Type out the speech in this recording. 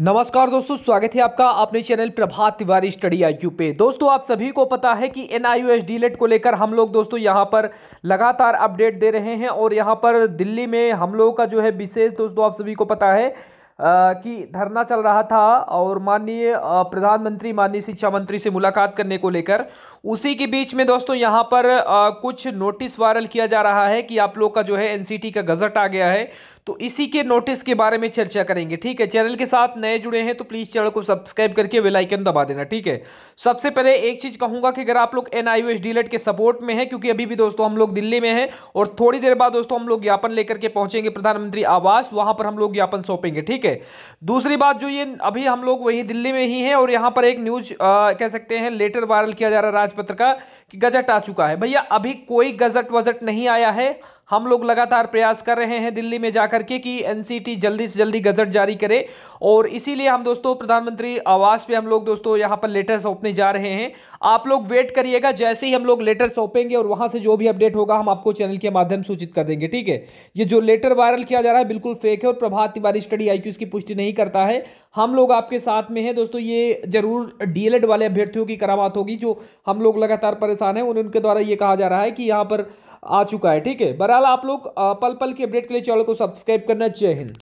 नमस्कार दोस्तों स्वागत है आपका अपने channel Prabhat Tiwari study I पे दोस्तों आप सभी को पता है कि एन आई लेट को लेकर हम लोग दोस्तों यहां पर लगातार अपडेट दे रहे हैं और यहां पर दिल्ली में हम लोगों का जो है विशेष दोस्तों आप सभी को पता है आ, कि धरना चल रहा था और माननीय प्रधानमंत्री माननीय शिक्षा मंत्री से मुलाकात करने को लेकर उसी के बीच में दोस्तों यहाँ पर आ, कुछ नोटिस वायरल किया जा रहा है कि आप लोग का जो है एनसीटी का गजट आ गया है तो इसी के नोटिस के बारे में चर्चा करेंगे ठीक है चैनल के साथ नए जुड़े हैं तो प्लीज़ चैनल को सब्सक्राइब करके बेल आइकन दबा देना ठीक है सबसे पहले एक चीज़ कहूंगा कि अगर आप लोग एन आई e के सपोर्ट में हैं क्योंकि अभी भी दोस्तों हम लोग दिल्ली में हैं और थोड़ी देर बाद दोस्तों हम लोग ज्ञापन लेकर के पहुंचेंगे प्रधानमंत्री आवास वहां पर हम लोग ज्ञापन सौंपेंगे ठीक है दूसरी बात जो ये अभी हम लोग वही दिल्ली में ही है और यहां पर एक न्यूज कह सकते हैं लेटर वायरल किया जा रहा है राजपत्र का कि गजट आ चुका है भैया अभी कोई गजट वजट नहीं आया है हम लोग लगातार प्रयास कर रहे हैं दिल्ली में जाकर के कि एनसीटी जल्दी से जल्दी गजट जारी करे और इसीलिए हम दोस्तों प्रधानमंत्री आवास पे हम लोग दोस्तों यहाँ पर लेटर सौंपने जा रहे हैं आप लोग वेट करिएगा जैसे ही हम लोग लेटर सौंपेंगे और वहाँ से जो भी अपडेट होगा हम आपको चैनल के माध्यम सूचित कर देंगे ठीक है ये जो लेटर वायरल किया जा रहा है बिल्कुल फेक है और प्रभात तिवारी स्टडी आई की पुष्टि नहीं करता है हम लोग आपके साथ में है दोस्तों ये जरूर डीएलएड वाले अभ्यर्थियों की करामात होगी जो हम लोग लगातार परेशान है उनके द्वारा ये कहा जा रहा है कि यहाँ पर आ चुका है ठीक है बहरहाल आप लोग पल पल की अपडेट के लिए चैनल को सब्सक्राइब करना जय हिंद